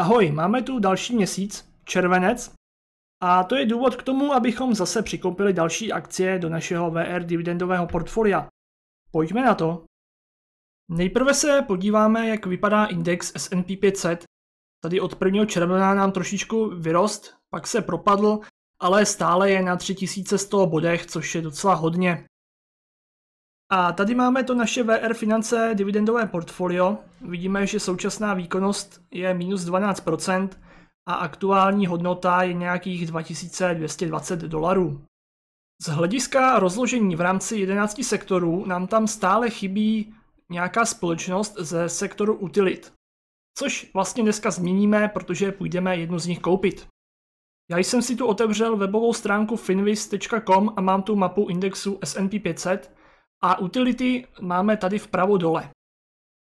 Ahoj, máme tu další měsíc, červenec, a to je důvod k tomu, abychom zase přikoupili další akcie do našeho VR dividendového portfolia. Pojďme na to. Nejprve se podíváme, jak vypadá index S&P 500. Tady od 1. června nám trošičku vyrost, pak se propadl, ale stále je na 3100 bodech, což je docela hodně. A tady máme to naše VR finance dividendové portfolio. Vidíme, že současná výkonnost je minus 12% a aktuální hodnota je nějakých 2220 dolarů. Z hlediska rozložení v rámci 11 sektorů nám tam stále chybí nějaká společnost ze sektoru utilit. Což vlastně dneska změníme, protože půjdeme jednu z nich koupit. Já jsem si tu otevřel webovou stránku finvis.com a mám tu mapu indexu S&P 500, a utility máme tady vpravo dole.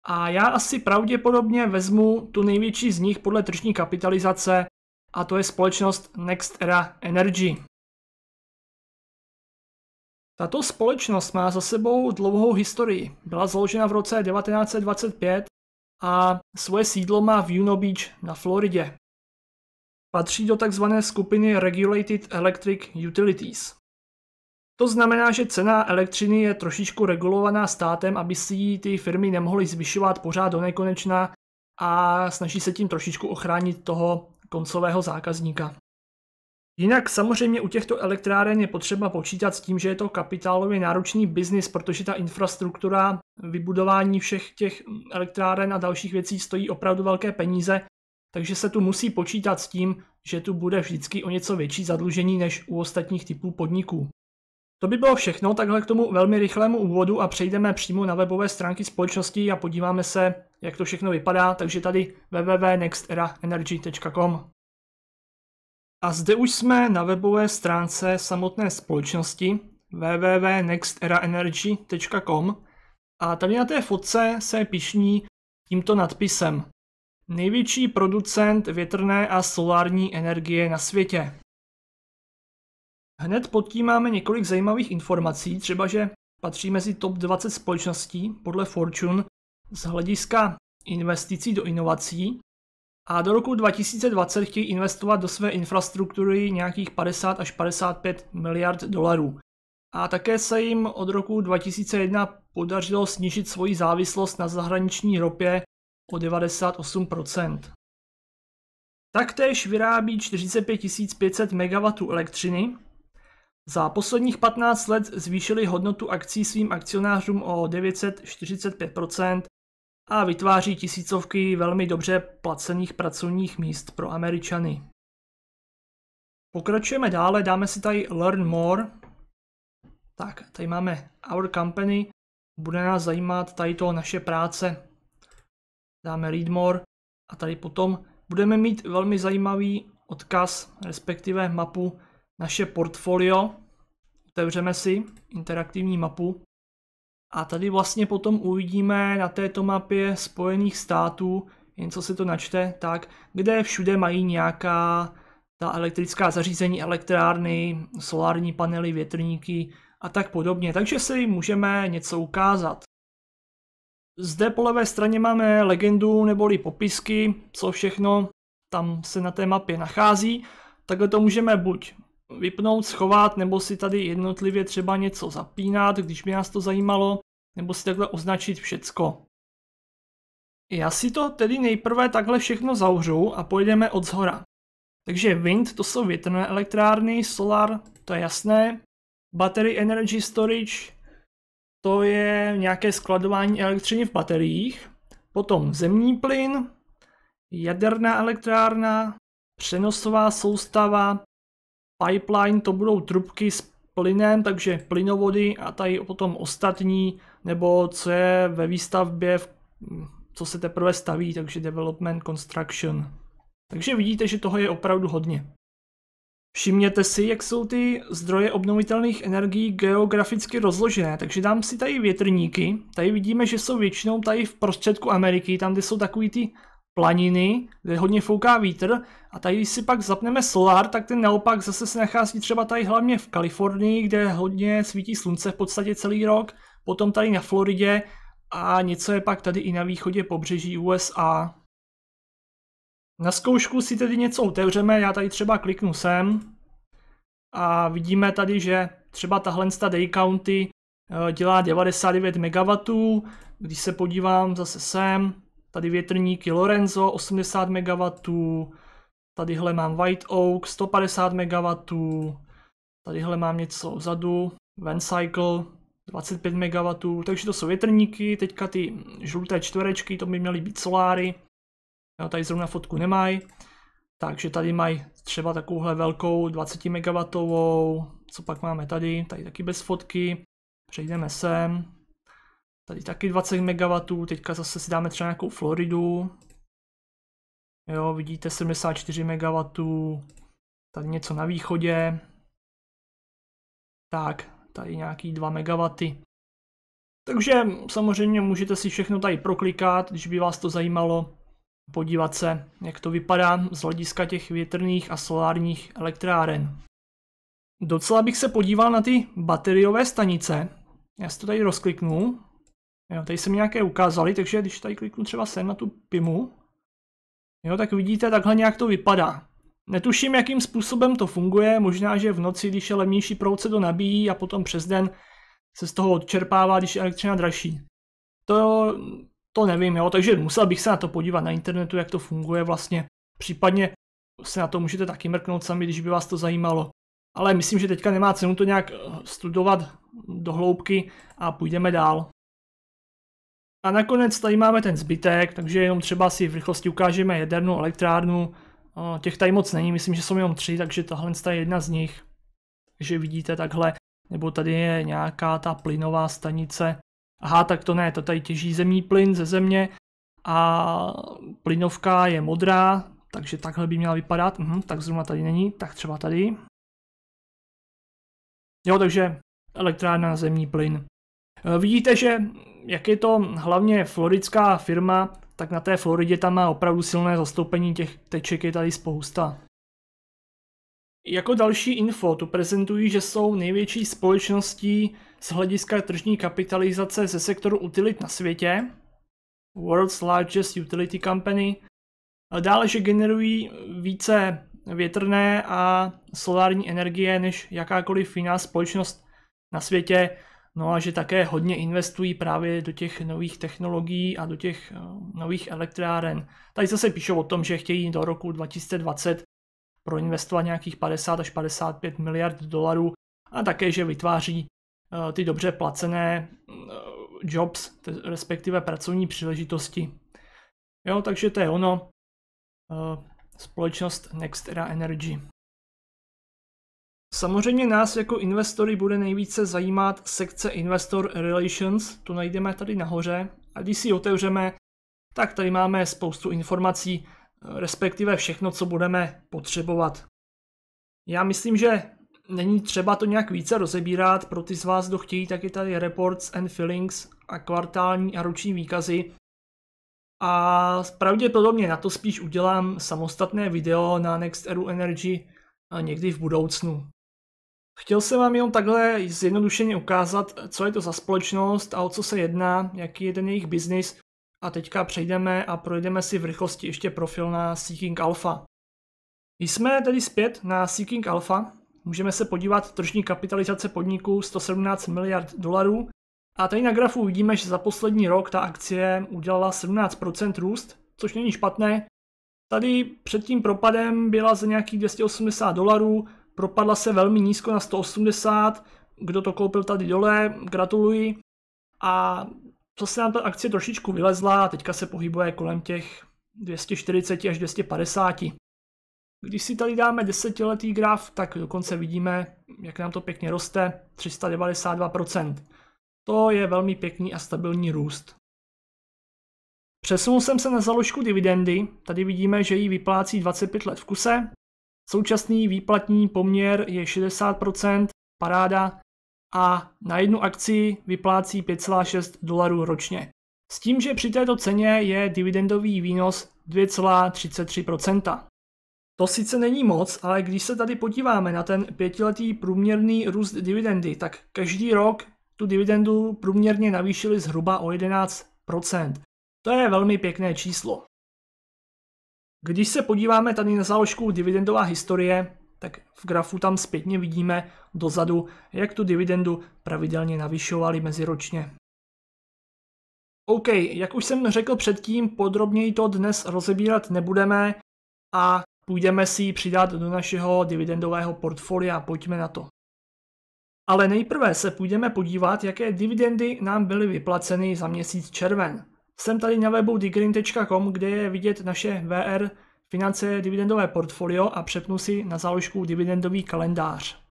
A já asi pravděpodobně vezmu tu největší z nich podle tržní kapitalizace a to je společnost Nextera Energy. Tato společnost má za sebou dlouhou historii. Byla založena v roce 1925 a svoje sídlo má v Juno Beach na Floridě. Patří do takzvané skupiny Regulated Electric Utilities. To znamená, že cena elektřiny je trošičku regulovaná státem, aby si ji ty firmy nemohly zvyšovat pořád do nekonečna a snaží se tím trošičku ochránit toho koncového zákazníka. Jinak samozřejmě u těchto elektráren je potřeba počítat s tím, že je to kapitálově náročný biznis, protože ta infrastruktura vybudování všech těch elektráren a dalších věcí stojí opravdu velké peníze, takže se tu musí počítat s tím, že tu bude vždycky o něco větší zadlužení než u ostatních typů podniků. To by bylo všechno takhle k tomu velmi rychlému úvodu a přejdeme přímo na webové stránky společnosti a podíváme se, jak to všechno vypadá, takže tady www.nexteraenergy.com A zde už jsme na webové stránce samotné společnosti www.nexteraenergy.com a tady na té fotce se pišní tímto nadpisem Největší producent větrné a solární energie na světě. Hned pod tím máme několik zajímavých informací, třeba že patří mezi top 20 společností podle Fortune z hlediska investicí do inovací a do roku 2020 chtějí investovat do své infrastruktury nějakých 50 až 55 miliard dolarů. A také se jim od roku 2001 podařilo snížit svoji závislost na zahraniční ropě o 98%. Taktéž vyrábí 45 500 MW elektřiny, za posledních 15 let zvýšili hodnotu akcí svým akcionářům o 945% a vytváří tisícovky velmi dobře placených pracovních míst pro Američany. Pokračujeme dále, dáme si tady Learn More. Tak, tady máme Our Company, bude nás zajímat tady to naše práce. Dáme Read More a tady potom budeme mít velmi zajímavý odkaz, respektive mapu naše portfolio, otevřeme si interaktivní mapu a tady vlastně potom uvidíme na této mapě Spojených států, jen co si to načte, tak kde všude mají nějaká ta elektrická zařízení, elektrárny, solární panely, větrníky a tak podobně. Takže si můžeme něco ukázat. Zde po levé straně máme legendu neboli popisky, co všechno tam se na té mapě nachází. Takhle to můžeme buď vypnout, schovat, nebo si tady jednotlivě třeba něco zapínat, když by nás to zajímalo, nebo si takhle označit všecko. Já si to tedy nejprve takhle všechno zavřu a pojedeme od zhora. Takže wind to jsou větrné elektrárny, solar to je jasné, battery energy storage to je nějaké skladování elektřiny v bateriích, potom zemní plyn, jaderná elektrárna, přenosová soustava, Pipeline to budou trubky s plynem, takže plynovody a tady potom ostatní, nebo co je ve výstavbě, co se teprve staví, takže development construction. Takže vidíte, že toho je opravdu hodně. Všimněte si, jak jsou ty zdroje obnovitelných energií geograficky rozložené, takže dám si tady větrníky. Tady vidíme, že jsou většinou tady v prostředku Ameriky, tam, kde jsou takový ty planiny, kde hodně fouká vítr a tady když si pak zapneme solár, tak ten naopak zase se nachází třeba tady hlavně v Kalifornii, kde hodně svítí slunce v podstatě celý rok, potom tady na Floridě a něco je pak tady i na východě pobřeží USA. Na zkoušku si tedy něco otevřeme, já tady třeba kliknu sem a vidíme tady, že třeba tahle Day County eh, dělá 99 MW, když se podívám zase sem, Tady větrníky Lorenzo 80 MW, tadyhle mám White Oak 150 MW, tadyhle mám něco vzadu, Vancycle 25 MW, takže to jsou větrníky, teďka ty žluté čtverečky, to by měly být soláry, jo, tady zrovna fotku nemají, takže tady mají třeba takovouhle velkou 20 MW, co pak máme tady, tady taky bez fotky, přejdeme sem, Tady taky 20 MW, teďka zase si dáme třeba nějakou Floridu. Jo, vidíte 74 MW. Tady něco na východě. Tak, tady nějaký 2 MW. Takže samozřejmě můžete si všechno tady proklikat, když by vás to zajímalo. Podívat se, jak to vypadá z hlediska těch větrných a solárních elektráren. Docela bych se podíval na ty bateriové stanice. Já si to tady rozkliknu. Jo, tady se mi nějaké ukázaly, takže když tady kliknu třeba sem na tu pimu, jo, tak vidíte, takhle nějak to vypadá. Netuším, jakým způsobem to funguje, možná, že v noci, když je levnější proud, se to nabíjí a potom přes den se z toho odčerpává, když je elektřina dražší. To, to nevím, jo, takže musel bych se na to podívat na internetu, jak to funguje vlastně. Případně se na to můžete taky mrknout sami, když by vás to zajímalo. Ale myslím, že teďka nemá cenu to nějak eh, studovat do hloubky a půjdeme dál. A nakonec tady máme ten zbytek, takže jenom třeba si v rychlosti ukážeme jadernou elektrárnu. Těch tady moc není, myslím, že jsou jenom tři, takže tahle je jedna z nich. Takže vidíte takhle, nebo tady je nějaká ta plynová stanice. Aha, tak to ne, to tady těží zemní plyn ze země a plynovka je modrá, takže takhle by měla vypadat. Uhum, tak zrovna tady není, tak třeba tady. Jo, takže elektrárna zemní plyn. E, vidíte, že jak je to hlavně floridská firma, tak na té Floridě tam má opravdu silné zastoupení těch teček, je tady spousta. Jako další info tu prezentují, že jsou největší společností z hlediska tržní kapitalizace ze sektoru utilit na světě, World's Largest Utility Company, a dále, že generují více větrné a solární energie než jakákoliv jiná společnost na světě, No a že také hodně investují právě do těch nových technologií a do těch eh, nových elektráren. Tady zase píšou o tom, že chtějí do roku 2020 proinvestovat nějakých 50 až 55 miliard dolarů a také, že vytváří eh, ty dobře placené eh, jobs, respektive pracovní příležitosti. Jo, takže to je ono. Společnost Nextera Energy. Samozřejmě nás jako investory bude nejvíce zajímat sekce Investor Relations, tu najdeme tady nahoře. A když si ji otevřeme, tak tady máme spoustu informací, respektive všechno, co budeme potřebovat. Já myslím, že není třeba to nějak více rozebírat, pro ty z vás, kdo chtějí, tak je tady reports and fillings a kvartální a roční výkazy. A pravděpodobně na to spíš udělám samostatné video na Next Energy někdy v budoucnu. Chtěl jsem vám jenom takhle zjednodušeně ukázat, co je to za společnost a o co se jedná, jaký je ten jejich biznis a teďka přejdeme a projdeme si v rychlosti ještě profil na Seeking Alpha. Jsme tedy zpět na Seeking Alpha, můžeme se podívat tržní kapitalizace podniku 117 miliard dolarů a tady na grafu vidíme, že za poslední rok ta akcie udělala 17% růst, což není špatné. Tady před tím propadem byla za nějakých 280 dolarů, propadla se velmi nízko na 180, kdo to koupil tady dole, gratuluji. A zase nám ta akcie trošičku vylezla a teďka se pohybuje kolem těch 240 až 250. Když si tady dáme desetiletý graf, tak dokonce vidíme, jak nám to pěkně roste, 392%. To je velmi pěkný a stabilní růst. Přesunul jsem se na založku dividendy, tady vidíme, že ji vyplácí 25 let v kuse, Současný výplatní poměr je 60%, paráda, a na jednu akci vyplácí 5,6 dolarů ročně. S tím, že při této ceně je dividendový výnos 2,33%. To sice není moc, ale když se tady podíváme na ten pětiletý průměrný růst dividendy, tak každý rok tu dividendu průměrně navýšili zhruba o 11%. To je velmi pěkné číslo. Když se podíváme tady na záložku dividendová historie, tak v grafu tam zpětně vidíme dozadu, jak tu dividendu pravidelně navyšovali meziročně. OK, jak už jsem řekl předtím, podrobněji to dnes rozebírat nebudeme a půjdeme si ji přidat do našeho dividendového portfolia, pojďme na to. Ale nejprve se půjdeme podívat, jaké dividendy nám byly vyplaceny za měsíc červen. Jsem tady na webu digreen.com, kde je vidět naše VR finance dividendové portfolio a přepnu si na záložku dividendový kalendář.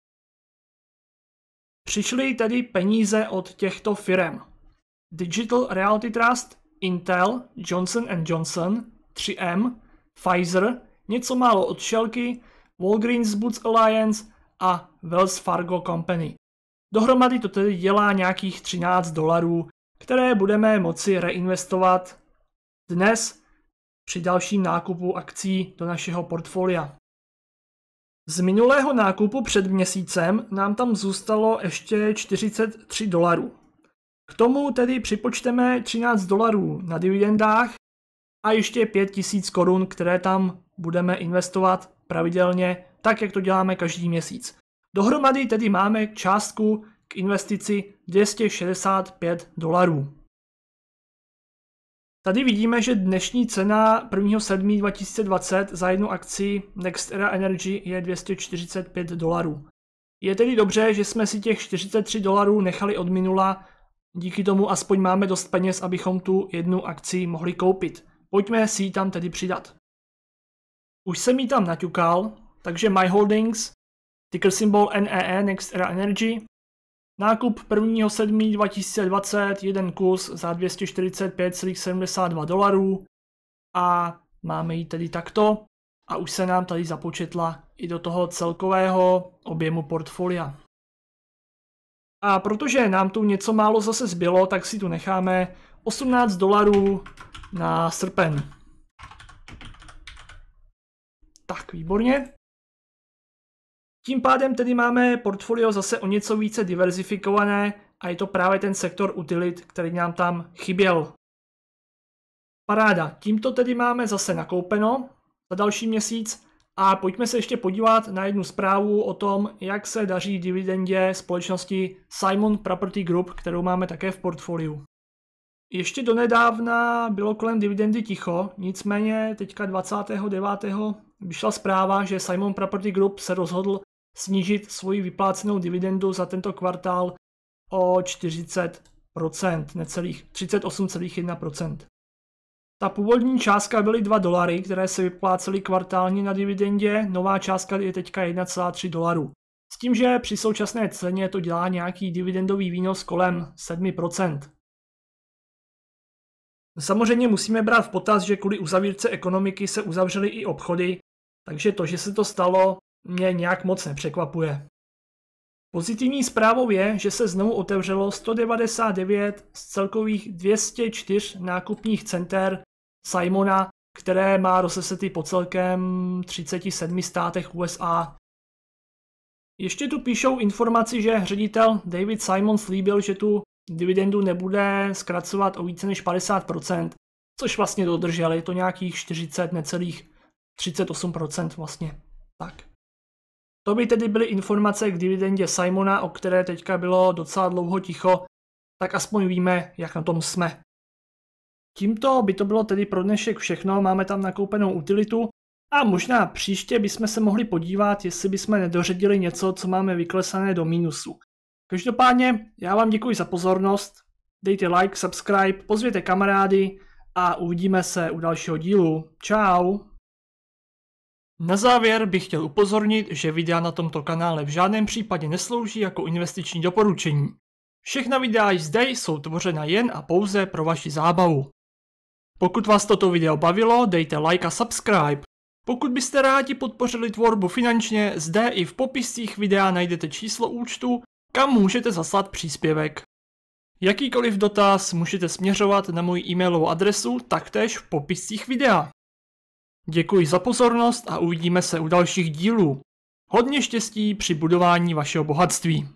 Přišly tedy peníze od těchto firm. Digital Reality Trust, Intel, Johnson Johnson, 3M, Pfizer, něco málo od Shellky, Walgreens Boots Alliance a Wells Fargo Company. Dohromady to tedy dělá nějakých 13 dolarů které budeme moci reinvestovat dnes při dalším nákupu akcí do našeho portfolia. Z minulého nákupu před měsícem nám tam zůstalo ještě 43 dolarů. K tomu tedy připočteme 13 dolarů na dividendách a ještě 5000 korun, které tam budeme investovat pravidelně, tak jak to děláme každý měsíc. Dohromady tedy máme částku k investici 265 dolarů. Tady vidíme, že dnešní cena 1.7.2020 za jednu akci NextEra Energy je 245 dolarů. Je tedy dobře, že jsme si těch 43 dolarů nechali od minula, díky tomu aspoň máme dost peněz, abychom tu jednu akci mohli koupit. Pojďme si ji tam tedy přidat. Už jsem ji tam naťukal, takže My Holdings, ticker symbol NEE, Next Era Energy, Nákup 1.7.2020 jeden kus za 245,72 dolarů a máme ji tedy takto a už se nám tady započetla i do toho celkového objemu portfolia. A protože nám tu něco málo zase zbylo, tak si tu necháme 18 dolarů na srpen. Tak, výborně. Tím pádem tedy máme portfolio zase o něco více diverzifikované a je to právě ten sektor utilit, který nám tam chyběl. Paráda, tímto tedy máme zase nakoupeno za další měsíc a pojďme se ještě podívat na jednu zprávu o tom, jak se daří dividendě společnosti Simon Property Group, kterou máme také v portfoliu. Ještě donedávna bylo kolem dividendy ticho, nicméně teďka 29. vyšla zpráva, že Simon Property Group se rozhodl snížit svoji vyplácenou dividendu za tento kvartál o 40 necelých 38,1 Ta původní částka byly 2 dolary, které se vyplácely kvartálně na dividendě, nová částka je teďka 1,3 dolarů. S tím, že při současné ceně to dělá nějaký dividendový výnos kolem 7 Samozřejmě musíme brát v potaz, že kvůli uzavírce ekonomiky se uzavřely i obchody, takže to, že se to stalo, mě nějak moc nepřekvapuje. Pozitivní zprávou je, že se znovu otevřelo 199 z celkových 204 nákupních center Simona, které má rozesety po celkem 37 státech USA. Ještě tu píšou informaci, že ředitel David Simon slíbil, že tu dividendu nebude zkracovat o více než 50%, což vlastně dodrželi, je to nějakých 40 necelých 38% vlastně. Tak. To by tedy byly informace k dividendě Simona, o které teďka bylo docela dlouho ticho, tak aspoň víme, jak na tom jsme. Tímto by to bylo tedy pro dnešek všechno, máme tam nakoupenou utilitu a možná příště bychom se mohli podívat, jestli bychom nedořadili něco, co máme vyklesané do mínusu. Každopádně já vám děkuji za pozornost, dejte like, subscribe, pozvěte kamarády a uvidíme se u dalšího dílu. Ciao. Na závěr bych chtěl upozornit, že videa na tomto kanále v žádném případě neslouží jako investiční doporučení. Všechna videa zde jsou tvořena jen a pouze pro vaši zábavu. Pokud vás toto video bavilo, dejte like a subscribe. Pokud byste rádi podpořili tvorbu finančně, zde i v popiscích videa najdete číslo účtu, kam můžete zaslat příspěvek. Jakýkoliv dotaz můžete směřovat na moji e-mailovou adresu taktéž v popiscích videa. Děkuji za pozornost a uvidíme se u dalších dílů. Hodně štěstí při budování vašeho bohatství.